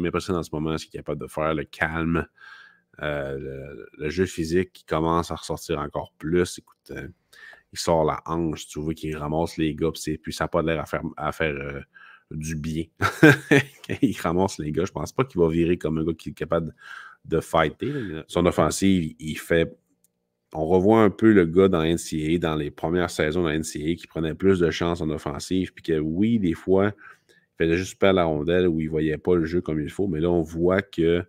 m'impressionne en ce moment ce qu'il est capable de faire, le calme, euh, le, jeu physique qui commence à ressortir encore plus. Écoute, hein, il sort la hanche, tu vois qu'il ramasse les gars, puis, ça n'a pas l'air à faire, à faire euh, du bien. il ramasse les gars, je pense pas qu'il va virer comme un gars qui est capable de fighter. Son offensive, il fait on revoit un peu le gars dans NCA, dans les premières saisons la NCA, qui prenait plus de chances en offensive, puis que oui, des fois, il juste pas la rondelle où il ne voyait pas le jeu comme il faut. Mais là, on voit que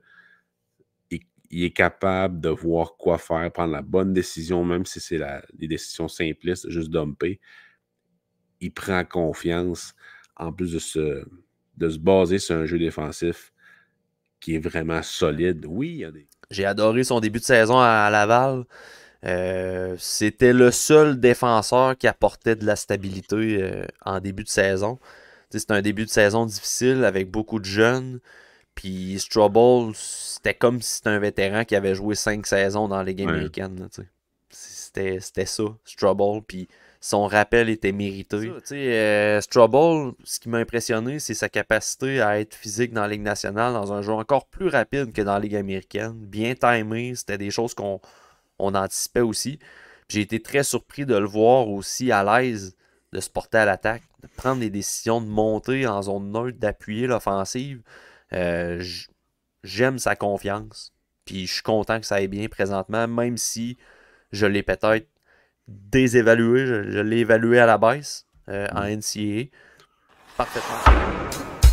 il, est capable de voir quoi faire, prendre la bonne décision, même si c'est des décisions simplistes, juste dumper. Il prend confiance en plus de se, de se baser sur un jeu défensif qui est vraiment solide. Oui, il y a J'ai adoré son début de saison à Laval. Euh, c'était le seul défenseur qui apportait de la stabilité euh, en début de saison. C'était un début de saison difficile avec beaucoup de jeunes. Puis Struble c'était comme si c'était un vétéran qui avait joué cinq saisons dans la Ligue américaine. C'était ça, Struble Puis son rappel était mérité. Euh, Strubble, ce qui m'a impressionné, c'est sa capacité à être physique dans la Ligue nationale, dans un jeu encore plus rapide que dans la Ligue américaine. Bien timé, c'était des choses qu'on anticipait aussi. J'ai été très surpris de le voir aussi à l'aise de se porter à l'attaque de prendre des décisions de monter en zone neutre, d'appuyer l'offensive. Euh, j'aime sa confiance. Puis je suis content que ça aille bien présentement, même si je l'ai peut-être désévalué. Je, l'ai évalué à la baisse euh, en mm. NCA. Parfaitement.